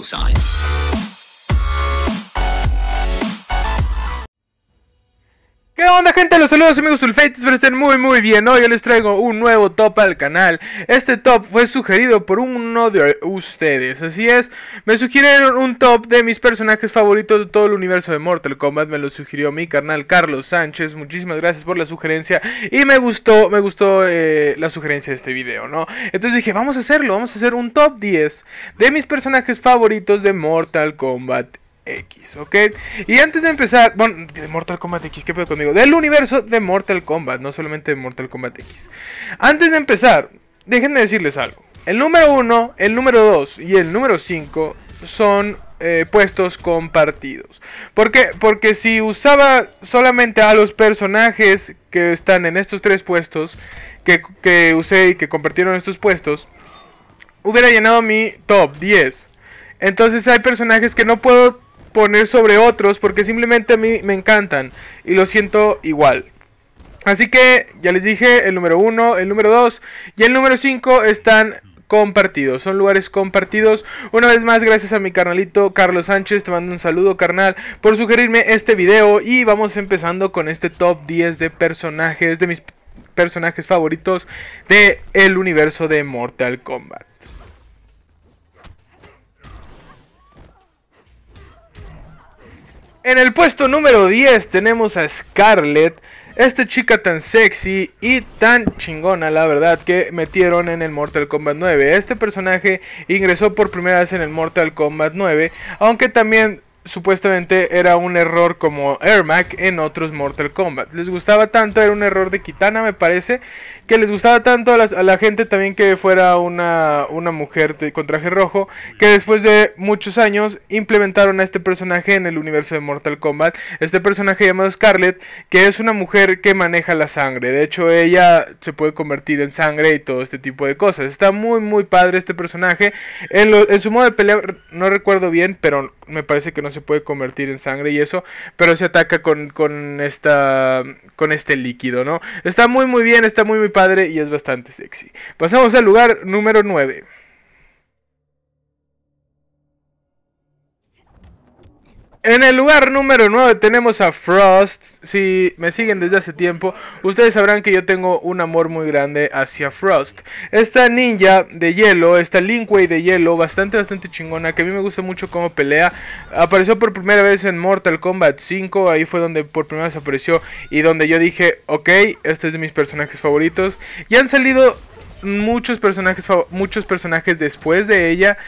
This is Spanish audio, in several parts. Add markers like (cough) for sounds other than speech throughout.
call sign. onda gente? Los saludos amigos Sulfates, espero estén muy muy bien Hoy les traigo un nuevo top al canal Este top fue sugerido por uno de ustedes Así es, me sugirieron un top de mis personajes favoritos de todo el universo de Mortal Kombat Me lo sugirió mi carnal Carlos Sánchez Muchísimas gracias por la sugerencia Y me gustó, me gustó eh, la sugerencia de este video, ¿no? Entonces dije, vamos a hacerlo, vamos a hacer un top 10 De mis personajes favoritos de Mortal Kombat X, ¿ok? Y antes de empezar, bueno, de Mortal Kombat X, ¿qué pasa conmigo? Del universo de Mortal Kombat, no solamente de Mortal Kombat X. Antes de empezar, déjenme decirles algo. El número 1, el número 2 y el número 5 son eh, puestos compartidos. ¿Por qué? Porque si usaba solamente a los personajes que están en estos tres puestos, que, que usé y que compartieron estos puestos, hubiera llenado mi top 10. Entonces hay personajes que no puedo poner sobre otros porque simplemente a mí me encantan y lo siento igual. Así que ya les dije el número 1, el número 2 y el número 5 están compartidos, son lugares compartidos. Una vez más, gracias a mi carnalito Carlos Sánchez, te mando un saludo carnal por sugerirme este video y vamos empezando con este top 10 de personajes, de mis personajes favoritos de el universo de Mortal Kombat. En el puesto número 10 tenemos a Scarlett. Esta chica tan sexy y tan chingona, la verdad, que metieron en el Mortal Kombat 9. Este personaje ingresó por primera vez en el Mortal Kombat 9, aunque también supuestamente era un error como Mac en otros Mortal Kombat. Les gustaba tanto, era un error de Kitana me parece, que les gustaba tanto a, la gente también que fuera una, una mujer con traje rojo, que después de muchos años implementaron a este personaje en el universo de Mortal Kombat. Este personaje llamado Scarlet, que es una mujer que maneja la sangre. De hecho, ella se puede convertir en sangre y todo este tipo de cosas. Está muy, muy padre este personaje. En, su modo de pelea, no recuerdo bien, pero me parece que no se se puede convertir en sangre y eso, pero se ataca con, con esta con este líquido, ¿no? Está muy muy bien, está muy muy padre y es bastante sexy. Pasamos al lugar número 9. En el lugar número 9 tenemos a Frost. Si me siguen desde hace tiempo, ustedes sabrán que yo tengo un amor muy grande hacia Frost. Esta ninja de hielo, esta Linkway de hielo, bastante, bastante chingona, que a mí me gusta mucho cómo pelea. Apareció por primera vez en Mortal Kombat 5, ahí fue donde por primera vez apareció y donde yo dije, ok, este es de mis personajes favoritos. Y han salido muchos personajes, muchos personajes después de ella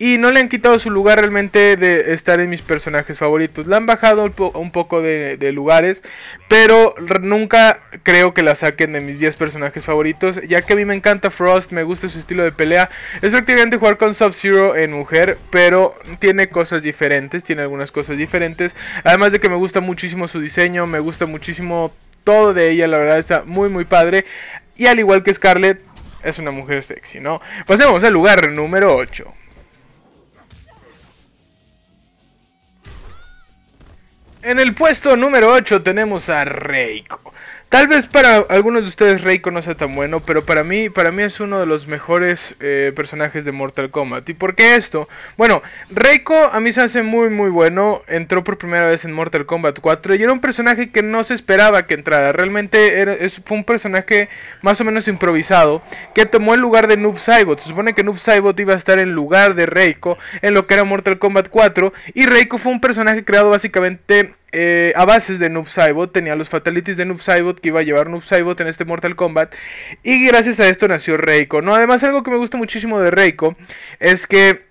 y no le han quitado su lugar realmente de estar en mis personajes favoritos. La han bajado un, poco de, lugares. Pero nunca creo que la saquen de mis 10 personajes favoritos. Ya que a mí me encanta Frost, me gusta su estilo de pelea. Es prácticamente jugar con Sub-Zero en mujer. Pero tiene cosas diferentes, tiene algunas cosas diferentes. Además de que me gusta muchísimo su diseño, me gusta muchísimo todo de ella. La verdad está muy muy padre. Y al igual que Scarlett, es una mujer sexy, ¿no? Pasemos al lugar número 8. En el puesto número 8 tenemos a Reiko. Tal vez para algunos de ustedes Reiko no sea tan bueno, pero para mí, para mí es uno de los mejores eh, personajes de Mortal Kombat. ¿Y por qué esto? Bueno, Reiko a mí se hace muy muy bueno. Entró por primera vez en Mortal Kombat 4 y era un personaje que no se esperaba que entrara. Realmente fue un personaje más o menos improvisado que tomó el lugar de Noob Saibot. Se supone que Noob Saibot iba a estar en lugar de Reiko en lo que era Mortal Kombat 4 y Reiko fue un personaje creado básicamente eh, a bases de Noob Saibot, tenía los fatalities de Noob Saibot que iba a llevar Noob Saibot en este Mortal Kombat. Y gracias a esto nació Reiko, ¿no? Además, algo que me gusta muchísimo de Reiko es que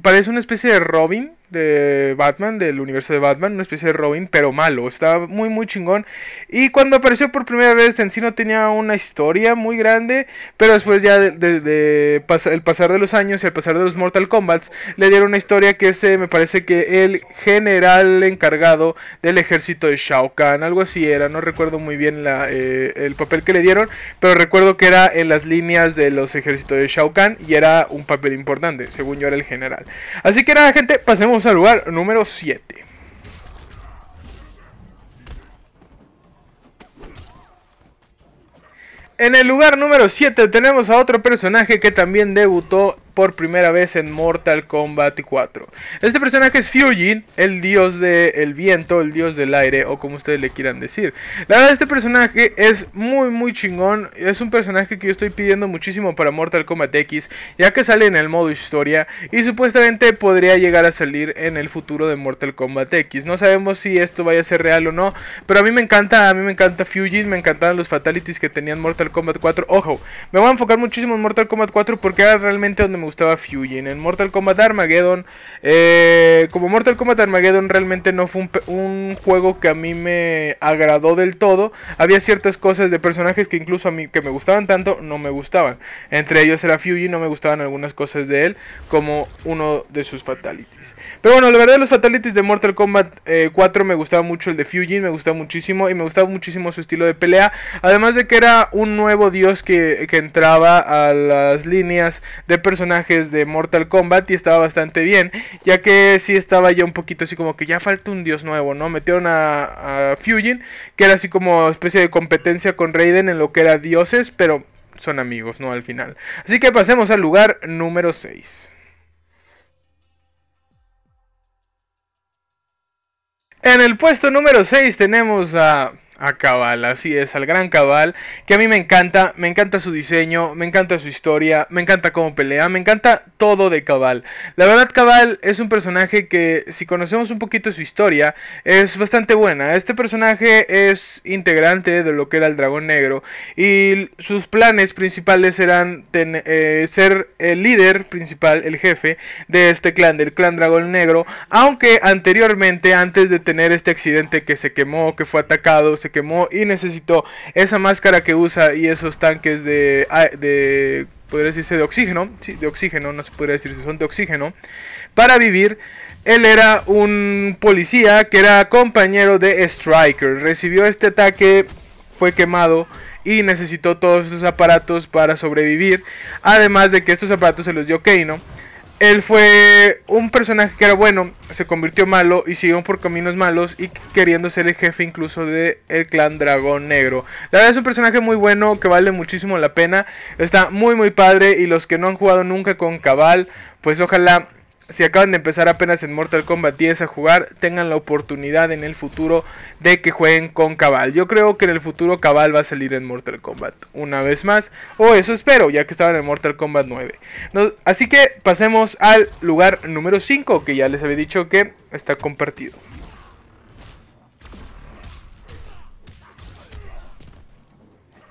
parece una especie de Robin, de Batman, del universo de Batman, una especie de Robin, pero malo, estaba muy muy chingón. Y cuando apareció por primera vez en sí no tenía una historia muy grande, pero después ya desde el pasar de los años y el pasar de los Mortal Kombat le dieron una historia que es, eh, me parece que el general encargado del ejército de Shao Kahn, algo así era, no recuerdo muy bien eh, el papel que le dieron, pero recuerdo que era en las líneas de los ejércitos de Shao Kahn y era un papel importante, según yo era el general. Así que nada gente, pasemos vamos al lugar número 7. En el lugar número 7 tenemos a otro personaje que también debutó por primera vez en Mortal Kombat 4. Este personaje es Fujin, el dios del viento, el dios del aire, o como ustedes le quieran decir. La verdad, este personaje es muy, muy chingón. Es un personaje que yo estoy pidiendo muchísimo para Mortal Kombat X, ya que sale en el modo historia y supuestamente podría llegar a salir en el futuro de Mortal Kombat X. No sabemos si esto vaya a ser real o no, pero a mí me encanta, a mí me encanta Fujin, me encantaban los fatalities que tenían Mortal Kombat 4. Ojo, me voy a enfocar muchísimo en Mortal Kombat 4 porque era realmente donde me gustaba Fujin. En Mortal Kombat Armageddon, eh, como Mortal Kombat Armageddon realmente no fue un, juego que a mí me agradó del todo, había ciertas cosas de personajes que incluso a mí que me gustaban tanto, no me gustaban. Entre ellos era Fujin, no me gustaban algunas cosas de él, como uno de sus fatalities. Pero bueno, la verdad los fatalities de Mortal Kombat 4 eh, me gustaba mucho el de Fujin, me gustaba muchísimo y me gustaba muchísimo su estilo de pelea. Además de que era un nuevo dios que entraba a las líneas de personajes de Mortal Kombat y estaba bastante bien, ya que sí estaba ya un poquito así como que ya falta un dios nuevo, ¿no? Metieron a, a Fujin, que era así como especie de competencia con Raiden en lo que era dioses, pero son amigos, ¿no? Al final. Así que pasemos al lugar número 6. En el puesto número 6 tenemos a a Cabal, así es, al gran Cabal, que a mí me encanta, me encanta su diseño, me encanta su historia, me encanta cómo pelea, me encanta todo de Cabal. La verdad Cabal es un personaje que si conocemos un poquito su historia es bastante buena. Este personaje es integrante de lo que era el Dragón Negro y sus planes principales eran eh, ser el líder principal, el jefe de este clan, del clan Dragón Negro, aunque anteriormente, antes de tener este accidente que se quemó, que fue atacado, se quemó y necesitó esa máscara que usa y esos tanques de, ah, de podría decirse de oxígeno, de oxígeno, no se decir si son de oxígeno, para vivir. Él era un policía que era compañero de Striker. Recibió este ataque, fue quemado y necesitó todos estos aparatos para sobrevivir. Además de que estos aparatos se los dio Kano él fue un personaje que era bueno, se convirtió malo y siguió por caminos malos y queriendo ser el jefe incluso de el clan Dragón Negro. La verdad es un personaje muy bueno que vale muchísimo la pena, está muy muy padre y los que no han jugado nunca con Cabal, pues ojalá si acaban de empezar apenas en Mortal Kombat 10 a jugar, tengan la oportunidad en el futuro de que jueguen con Cabal. Yo creo que en el futuro Cabal va a salir en Mortal Kombat una vez más, o eso espero, ya que estaba en Mortal Kombat 9. así que pasemos al lugar número 5, que ya les había dicho que está compartido.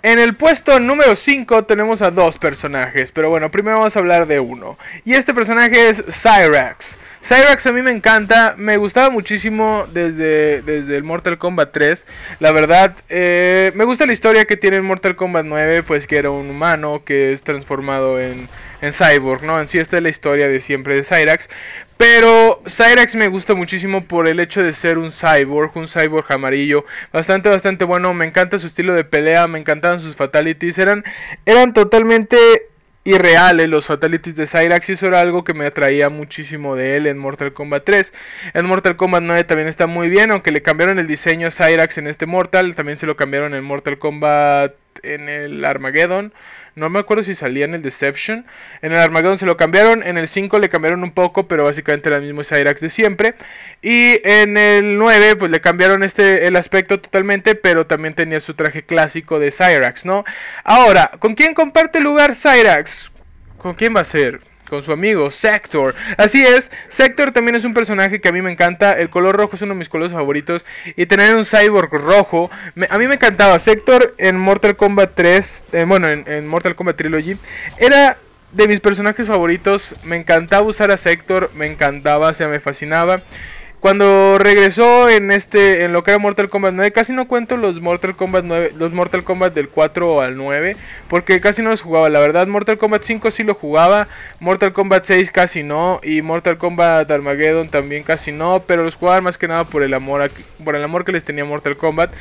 En el puesto número 5 tenemos a dos personajes, pero bueno, primero vamos a hablar de uno. Y este personaje es Cyrax. Cyrax a mí me encanta, me gustaba muchísimo desde, desde el Mortal Kombat 3. La verdad, eh, me gusta la historia que tiene en Mortal Kombat 9, pues que era un humano que es transformado en, cyborg, ¿no? En sí esta es la historia de siempre de Cyrax. Pero Cyrax me gusta muchísimo por el hecho de ser un cyborg, un cyborg amarillo, bastante, bastante bueno, me encanta su estilo de pelea, me encantaban sus fatalities, eran, eran totalmente y Los fatalities de Cyrax y eso era algo que me atraía muchísimo de él en Mortal Kombat 3. En Mortal Kombat 9 también está muy bien, aunque le cambiaron el diseño a Cyrax en este Mortal, también se lo cambiaron en Mortal Kombat en el Armageddon. No me acuerdo si salía en el Deception. En el Armageddon se lo cambiaron. En el 5 le cambiaron un poco, pero básicamente era el mismo Cyrax de siempre. Y en el 9, pues le cambiaron este, el aspecto totalmente, pero también tenía su traje clásico de Cyrax, ¿no? Ahora, ¿con quién comparte el lugar Cyrax? ¿Con quién va a ser? con su amigo Sector. Así es, Sector también es un personaje que a mí me encanta. El color rojo es uno de mis colores favoritos. Y tener un cyborg rojo, a mí me encantaba. Sector en Mortal Kombat 3, eh, bueno, en, en Mortal Kombat Trilogy, era de mis personajes favoritos. Me encantaba usar a Sector, me encantaba, o sea, me fascinaba. Cuando regresó en este en lo que era Mortal Kombat 9, casi no cuento los Mortal Kombat 9, los Mortal Kombat del 4 al 9, porque casi no los jugaba, la verdad. Mortal Kombat 5 sí lo jugaba, Mortal Kombat 6 casi no y Mortal Kombat Armageddon también casi no, pero los jugaba más que nada por el amor por el amor que les tenía Mortal Kombat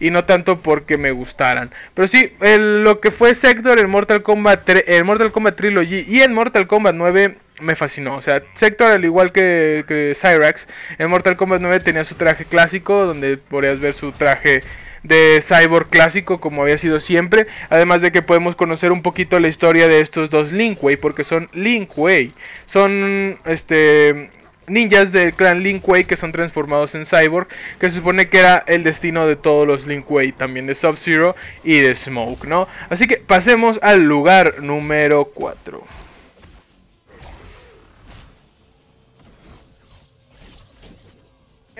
y no tanto porque me gustaran. Pero sí, lo que fue Sector en Mortal Kombat 3, en Mortal Kombat Trilogy y en Mortal Kombat 9 me fascinó. O sea, Sector, al igual que, Cyrax, en Mortal Kombat 9 tenía su traje clásico, donde podrías ver su traje de cyborg clásico como había sido siempre. Además de que podemos conocer un poquito la historia de estos dos Linkway, porque son Linkway. Son este ninjas del clan Linkway Way. que son transformados en cyborg, que se supone que era el destino de todos los Linkway Way. también de Sub-Zero y de Smoke, ¿no? Así que pasemos al lugar número 4.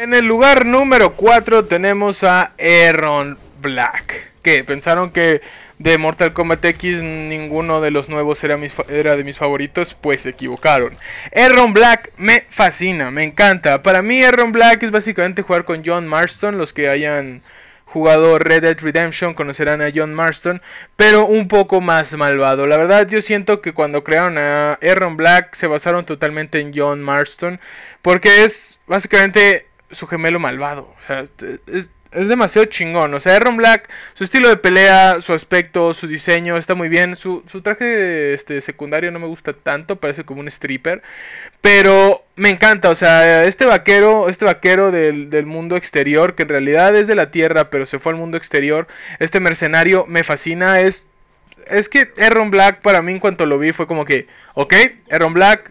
En el lugar número 4 tenemos a Aaron Black. Que pensaron que de Mortal Kombat X ninguno de los nuevos era, de mis favoritos, pues se equivocaron. Aaron Black me fascina, me encanta. Para mí Aaron Black es básicamente jugar con John Marston, los que hayan jugado Red Dead Redemption conocerán a John Marston, pero un poco más malvado. La verdad yo siento que cuando crearon a Aaron Black se basaron totalmente en John Marston, porque es básicamente su gemelo malvado. O sea, es, es demasiado chingón. O sea, Erron Black, su estilo de pelea, su aspecto, su diseño, está muy bien. Su, su traje este, secundario no me gusta tanto, parece como un stripper. Pero me encanta, o sea, este vaquero, este vaquero del, del, mundo exterior, que en realidad es de la tierra, pero se fue al mundo exterior. Este mercenario me fascina, es. Es que Erron Black para mí en cuanto lo vi fue como que, ok, Erron Black,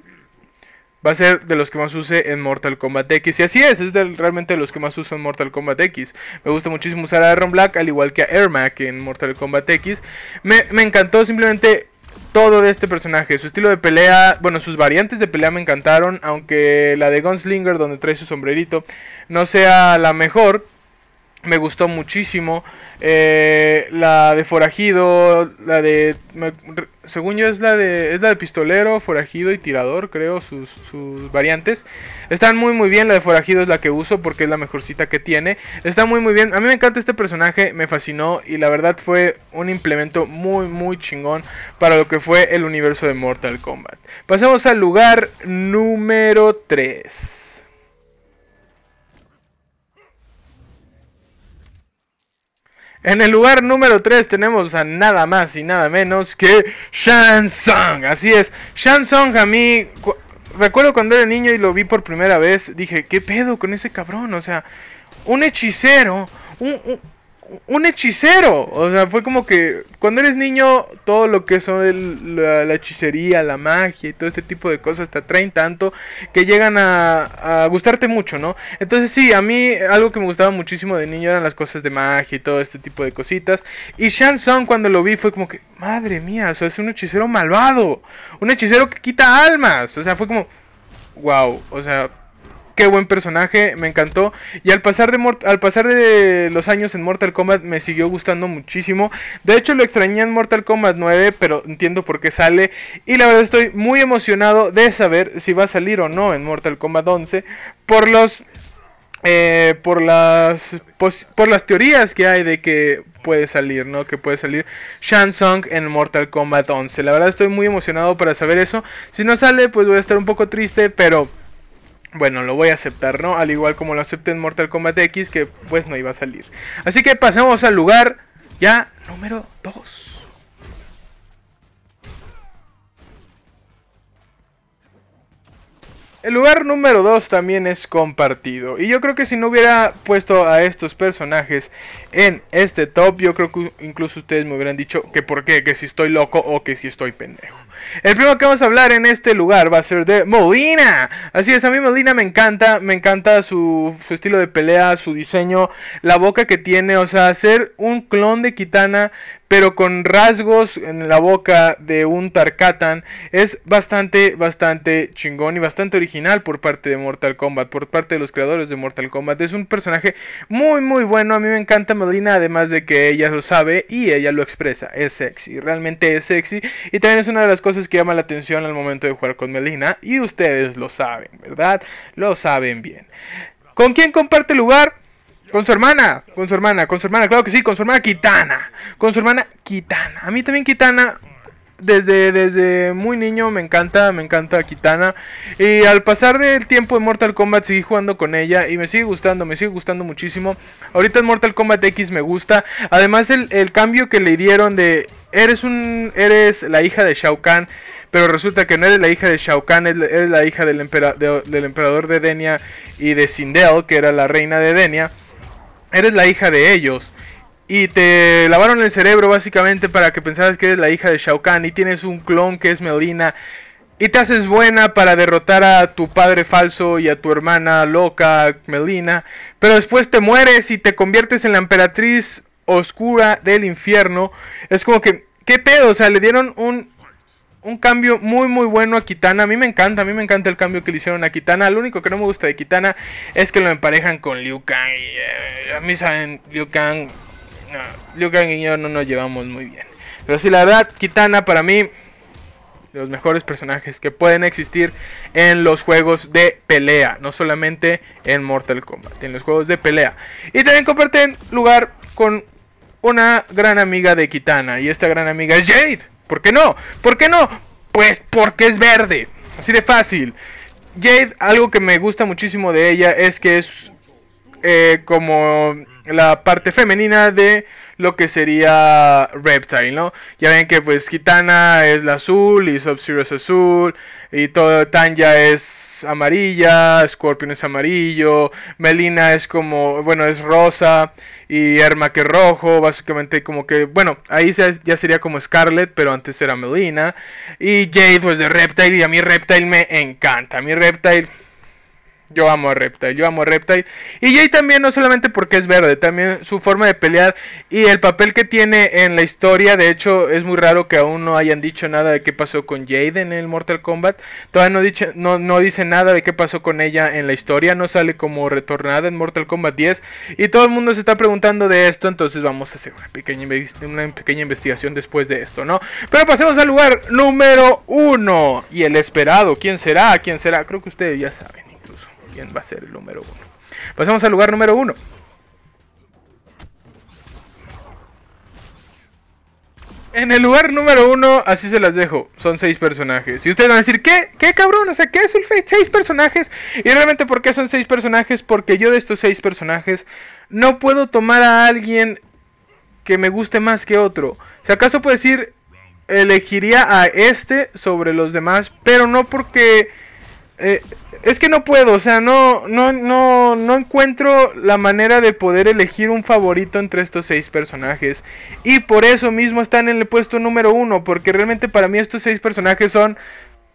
va a ser de los que más use en Mortal Kombat X. Y así es, es realmente de los que más uso en Mortal Kombat X. Me gusta muchísimo usar a Aaron Black, al igual que a Ermac en Mortal Kombat X. Me, me encantó simplemente todo de este personaje. Su estilo de pelea, bueno, sus variantes de pelea me encantaron, aunque la de Gunslinger, donde trae su sombrerito, no sea la mejor me gustó muchísimo. Eh, la de Forajido, la de. según yo, es la de, es la de Pistolero, Forajido y Tirador, creo, sus, sus, variantes. Están muy, muy bien. La de Forajido es la que uso porque es la mejorcita que tiene. Está muy, muy bien. A mí me encanta este personaje, me fascinó y la verdad fue un implemento muy, muy chingón para lo que fue el universo de Mortal Kombat. Pasemos al lugar número 3. En el lugar número 3 tenemos a nada más y nada menos que Shansong. Así es, Shansong a mí... Recuerdo cuando era niño y lo vi por primera vez, dije, ¿qué pedo con ese cabrón? O sea, un hechicero, un, un hechicero. O sea, fue como que cuando eres niño, todo lo que son la, hechicería, la magia y todo este tipo de cosas te atraen tanto que llegan a, gustarte mucho, ¿no? Entonces sí, a mí algo que me gustaba muchísimo de niño eran las cosas de magia y todo este tipo de cositas. Y Shansong cuando lo vi fue como que, madre mía, o sea, es un hechicero malvado. Un hechicero que quita almas. O sea, fue como, wow, o sea Qué buen personaje, me encantó. Y al pasar, de al pasar de los años en Mortal Kombat me siguió gustando muchísimo. De hecho lo extrañé en Mortal Kombat 9, pero entiendo por qué sale. Y la verdad estoy muy emocionado de saber si va a salir o no en Mortal Kombat 11 por los... Eh, por las por las teorías que hay de que puede salir, ¿no? Que puede salir Shansung en Mortal Kombat 11. La verdad estoy muy emocionado para saber eso. Si no sale, pues voy a estar un poco triste, pero bueno, lo voy a aceptar, ¿no? Al igual como lo acepté en Mortal Kombat X, que pues no iba a salir. Así que pasamos al lugar ya número 2. El lugar número 2 también es compartido. Y yo creo que si no hubiera puesto a estos personajes en este top, yo creo que incluso ustedes me hubieran dicho que por qué, que si estoy loco o que si estoy pendejo. El primero que vamos a hablar en este lugar va a ser de Modina. Así es, a mí Molina me encanta, me encanta su, su estilo de pelea, su diseño, la boca que tiene, o sea, ser un clon de Kitana pero con rasgos en la boca de un Tarkatan, es bastante, bastante chingón y bastante original por parte de Mortal Kombat, por parte de los creadores de Mortal Kombat. Es un personaje muy, muy bueno. A mí me encanta Melina, además de que ella lo sabe y ella lo expresa. Es sexy, realmente es sexy. Y también es una de las cosas que llama la atención al momento de jugar con Melina. Y ustedes lo saben, ¿verdad? Lo saben bien. ¿Con quién comparte lugar? Con su hermana, con su hermana, con su hermana, claro que sí, con su hermana Kitana. Con su hermana Kitana. A mí también Kitana. Desde, desde muy niño me encanta, me encanta Kitana. Y al pasar del tiempo en Mortal Kombat seguí jugando con ella y me sigue gustando, me sigue gustando muchísimo. Ahorita en Mortal Kombat X me gusta. Además el, cambio que le dieron de eres un eres la hija de Shao Kahn, pero resulta que no eres la hija de Shao Kahn, eres la hija del, empera, del emperador de Denia y de Sindel, que era la reina de Denia eres la hija de ellos. Y te lavaron el cerebro básicamente para que pensaras que eres la hija de Shao Kahn y tienes un clon que es Melina. Y te haces buena para derrotar a tu padre falso y a tu hermana loca, Melina. Pero después te mueres y te conviertes en la emperatriz oscura del infierno. Es como que, ¿qué pedo? O sea, le dieron un un cambio muy muy bueno a Kitana. A mí me encanta, a mí me encanta el cambio que le hicieron a Kitana. Lo único que no me gusta de Kitana es que lo emparejan con Liu Kang. Eh, a mí saben, Liu Kang, Liu Kang y yo no nos llevamos muy bien. Pero sí, la verdad, Kitana para mí, de los mejores personajes que pueden existir en los juegos de pelea. No solamente en Mortal Kombat, en los juegos de pelea. Y también comparten lugar con una gran amiga de Kitana. Y esta gran amiga es Jade ¿Por qué no? ¿Por qué no? Pues porque es verde. Así de fácil. Jade, algo que me gusta muchísimo de ella es que es eh, como la parte femenina de lo que sería Reptile, ¿no? Ya ven que pues Kitana es la azul y Sub-Zero es azul y todo Tanya es amarilla, Scorpion es amarillo, Melina es como, bueno, es rosa y que es rojo, básicamente como que, bueno, ahí ya sería como Scarlet, pero antes era Melina. Y Jade pues de Reptile y a mí Reptile me encanta, a mí Reptile yo amo a Reptile, yo amo a Reptile. Y Jade también, no solamente porque es verde, también su forma de pelear y el papel que tiene en la historia. De hecho, es muy raro que aún no hayan dicho nada de qué pasó con Jade en el Mortal Kombat. Todavía no, dicho, no, dice nada de qué pasó con ella en la historia. No sale como retornada en Mortal Kombat 10. Y todo el mundo se está preguntando de esto. Entonces vamos a hacer una pequeña, una pequeña investigación después de esto, ¿no? Pero pasemos al lugar número uno. Y el esperado. ¿Quién será? ¿Quién será? Creo que ustedes ya saben va a ser el número uno. Pasamos al lugar número uno. En el lugar número uno, así se las dejo. Son seis personajes. Y ustedes van a decir, ¿qué? ¿Qué cabrón? O sea, ¿qué es Sulfate? Seis personajes. Y realmente, ¿por qué son seis personajes? Porque yo de estos seis personajes no puedo tomar a alguien que me guste más que otro. Si acaso puedo decir, elegiría a este sobre los demás, pero no porque eh, es que no puedo, o sea, no, no, no, encuentro la manera de poder elegir un favorito entre estos seis personajes. Y por eso mismo están en el puesto número uno, porque realmente para mí estos seis personajes son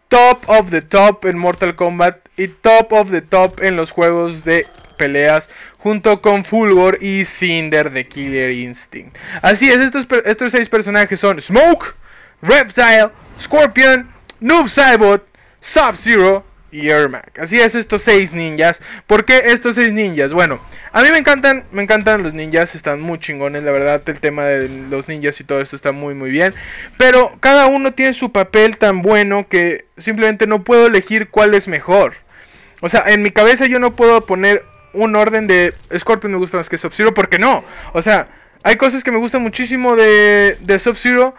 top of the top en Mortal Kombat y top of the top en los juegos de peleas junto con Fulgor y Cinder de Killer Instinct. Así es, estos, estos seis personajes son Smoke, Reptile, Scorpion, Noob Saibot, Sub-Zero, y Ermac. Así es, estos seis ninjas. ¿Por qué estos seis ninjas? Bueno, a mí me encantan, me encantan los ninjas, están muy chingones, la verdad, el tema de los ninjas y todo esto está muy muy bien. Pero cada uno tiene su papel tan bueno que simplemente no puedo elegir cuál es mejor. O sea, en mi cabeza yo no puedo poner un orden de Scorpion me gusta más que Sub-Zero, porque no. O sea, hay cosas que me gustan muchísimo de, de Sub-Zero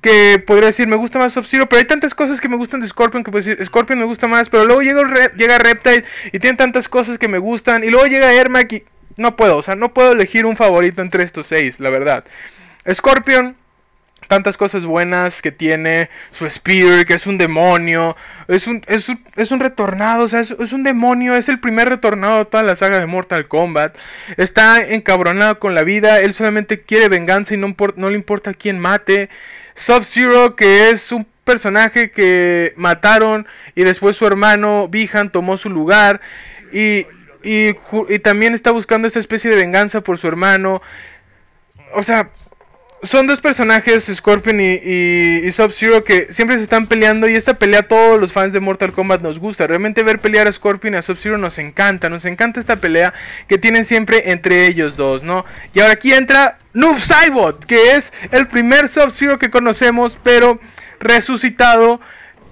que podría decir, me gusta más Sub-Zero, pero hay tantas cosas que me gustan de Scorpion que puedo decir, Scorpion me gusta más, pero luego llega, llega Reptile y tiene tantas cosas que me gustan, y luego llega Ermac y no puedo, o sea, no puedo elegir un favorito entre estos seis, la verdad. Scorpion, tantas cosas buenas que tiene, su Spirit que es un demonio, es un, es un, retornado, o sea, es, un demonio, es el primer retornado de toda la saga de Mortal Kombat, está encabronado con la vida, él solamente quiere venganza y no, no le importa quién mate, Sub-Zero, que es un personaje que mataron y después su hermano Bihan tomó su lugar y, y también está buscando esta especie de venganza por su hermano. O sea, son dos personajes, Scorpion y, Sub-Zero, que siempre se están peleando. Y esta pelea a todos los fans de Mortal Kombat nos gusta. Realmente ver pelear a Scorpion y a Sub-Zero nos encanta. Nos encanta esta pelea que tienen siempre entre ellos dos, ¿no? Y ahora aquí entra Noob Saibot, que es el primer Sub-Zero que conocemos, pero resucitado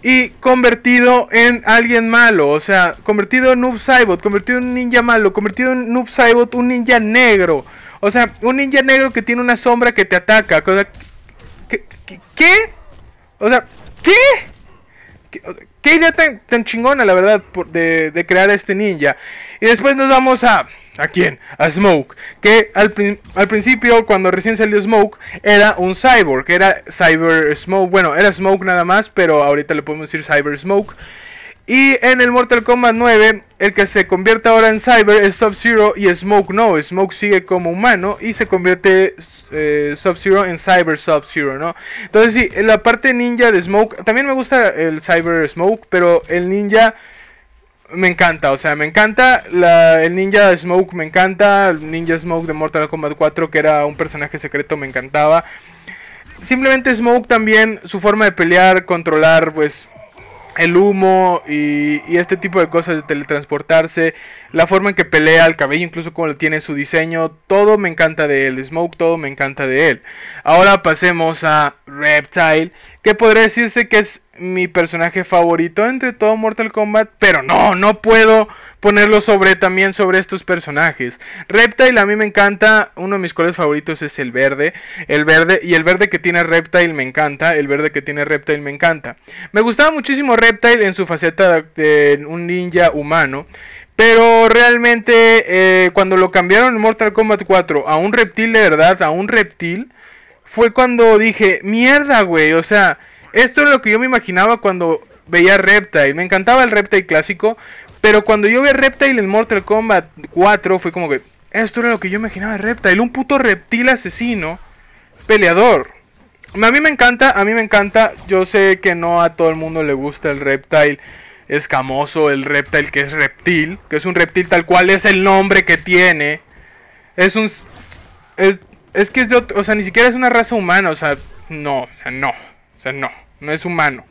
y convertido en alguien malo, o sea, convertido en Noob Saibot, convertido en un ninja malo, convertido en Noob Saibot, un ninja negro. O sea, un ninja negro que tiene una sombra que te ataca. ¿Qué? O sea, ¿qué? ¿Qué, idea tan, chingona, la verdad, de, crear a este ninja? Y después nos vamos a... ¿A quién? A Smoke. Que al, principio, cuando recién salió Smoke, era un cyborg. Era Cyber Smoke. Bueno, era Smoke nada más, pero ahorita le podemos decir Cyber Smoke. Y en el Mortal Kombat 9, el que se convierte ahora en Cyber es Sub-Zero y Smoke no. Smoke sigue como humano y se convierte eh, Sub-Zero en Cyber Sub-Zero, ¿no? Entonces sí, la parte ninja de Smoke, también me gusta el Cyber Smoke, pero el ninja me encanta, o sea, me encanta el Ninja Smoke, me encanta el Ninja Smoke de Mortal Kombat 4, que era un personaje secreto, me encantaba. Simplemente Smoke también, su forma de pelear, controlar, pues el humo y, este tipo de cosas de teletransportarse, la forma en que pelea el cabello, incluso como lo tiene su diseño, todo me encanta de él, Smoke, todo me encanta de él. Ahora pasemos a Reptile, que podría decirse que es mi personaje favorito entre todo Mortal Kombat, pero no, no puedo ponerlo sobre también sobre estos personajes. Reptile a mí me encanta, uno de mis colores favoritos es el verde, el verde y el verde que tiene Reptile me encanta, el verde que tiene Reptile me encanta. Me gustaba muchísimo Reptile en su faceta de un ninja humano. Pero realmente eh, cuando lo cambiaron en Mortal Kombat 4 a un reptil de verdad, a un reptil, fue cuando dije, mierda, güey, o sea, esto es lo que yo me imaginaba cuando veía Reptile. Me encantaba el Reptile clásico. Pero cuando yo vi Reptile en Mortal Kombat 4, fue como que. Esto era lo que yo imaginaba de Reptile. Un puto reptil asesino. Peleador. A mí me encanta, a mí me encanta. Yo sé que no a todo el mundo le gusta el Reptile escamoso, el Reptile que es reptil. Que es un reptil tal cual es el nombre que tiene. Es un. Es, es que es de otro. O sea, ni siquiera es una raza humana. O sea, no. O sea, no. O sea, no. No es humano.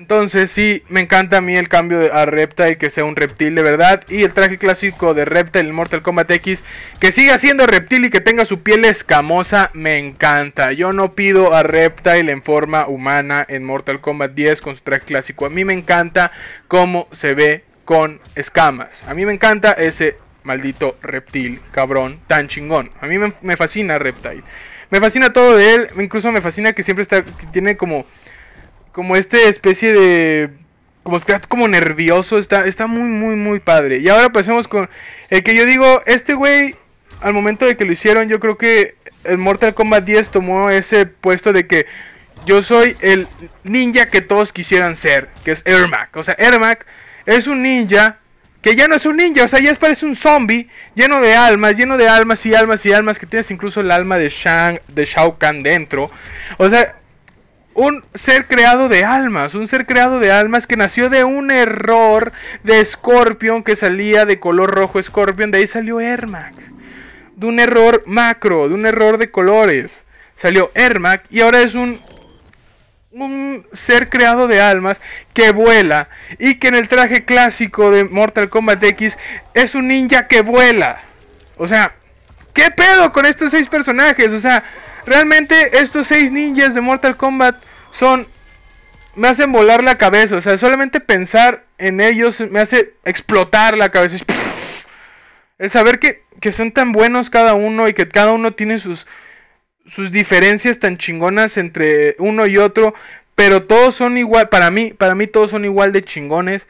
Entonces sí, me encanta a mí el cambio a Reptile, que sea un reptil de verdad. Y el traje clásico de Reptile en Mortal Kombat X, que siga siendo reptil y que tenga su piel escamosa, me encanta. Yo no pido a Reptile en forma humana en Mortal Kombat 10 con su traje clásico. A mí me encanta cómo se ve con escamas. A mí me encanta ese maldito reptil, cabrón, tan chingón. A mí me, me fascina Reptile. Me fascina todo de él, incluso me fascina que siempre está, que tiene como como este especie de como está como nervioso, está está muy muy muy padre. Y ahora pasemos con el que yo digo, este güey al momento de que lo hicieron, yo creo que el Mortal Kombat 10 tomó ese puesto de que yo soy el ninja que todos quisieran ser, que es Ermac. O sea, Ermac es un ninja que ya no es un ninja, o sea, ya parece un zombie lleno de almas, lleno de almas y almas y almas, que tienes incluso el alma de Shang, de Shao Kahn dentro. O sea, un ser creado de almas, un ser creado de almas que nació de un error de Scorpion que salía de color rojo Scorpion, de ahí salió Ermac. De un error macro, de un error de colores. Salió Ermac y ahora es un un ser creado de almas que vuela y que en el traje clásico de Mortal Kombat X es un ninja que vuela. O sea, ¿qué pedo con estos seis personajes? O sea, realmente estos seis ninjas de Mortal Kombat son... Me hacen volar la cabeza, o sea, solamente pensar en ellos me hace explotar la cabeza. (laughs) El saber que, que son tan buenos cada uno y que cada uno tiene sus, sus diferencias tan chingonas entre uno y otro, pero todos son igual, para mí, para mí todos son igual de chingones.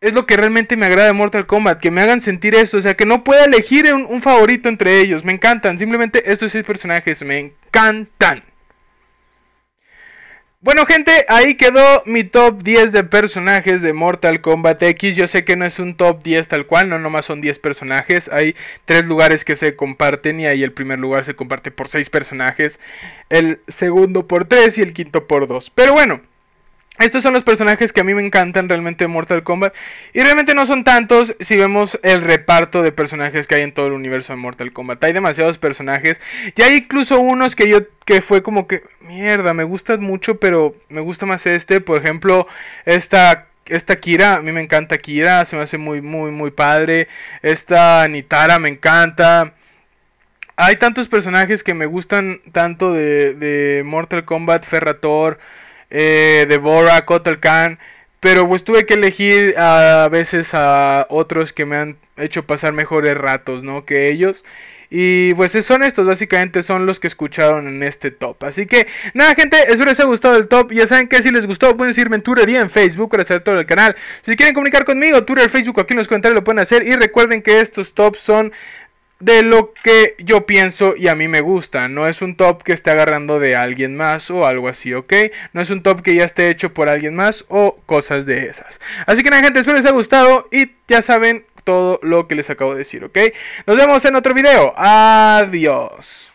Es lo que realmente me agrada de Mortal Kombat, que me hagan sentir eso, o sea, que no pueda elegir un favorito entre ellos, me encantan, simplemente estos seis personajes me encantan. Bueno, gente, ahí quedó mi top 10 de personajes de Mortal Kombat X. Yo sé que no es un top 10 tal cual, no nomás son 10 personajes. Hay tres lugares que se comparten y ahí el primer lugar se comparte por 6 personajes, el segundo por 3 y el quinto por 2. Pero bueno, estos son los personajes que a mí me encantan realmente de Mortal Kombat. Y realmente no son tantos si vemos el reparto de personajes que hay en todo el universo de Mortal Kombat. Hay demasiados personajes. Y hay incluso unos que yo que fue como que. Mierda, me gustan mucho, pero me gusta más este. Por ejemplo, esta esta Kira, a mí me encanta Kira, se me hace muy, muy, muy padre. Esta Nitara me encanta. Hay tantos personajes que me gustan tanto de, de Mortal Kombat, Ferrator, eh, Deborah, Kotal Khan. Pero pues tuve que elegir a veces a otros que me han hecho pasar mejores ratos, ¿no? Que ellos. Y pues son estos, básicamente son los que escucharon en este top. Así que nada, gente, espero les haya gustado el top. Ya saben que si les gustó, pueden seguirme en y en Facebook para hacer todo el canal. Si quieren comunicar conmigo, Twitter, Facebook, aquí en los comentarios lo pueden hacer. Y recuerden que estos tops son de lo que yo pienso y a mí me gusta. No es un top que esté agarrando de alguien más o algo así, ¿ok? No es un top que ya esté hecho por alguien más o cosas de esas. Así que nada, gente, espero les haya gustado y ya saben todo lo que les acabo de decir, ¿ok? Nos vemos en otro video. Adiós.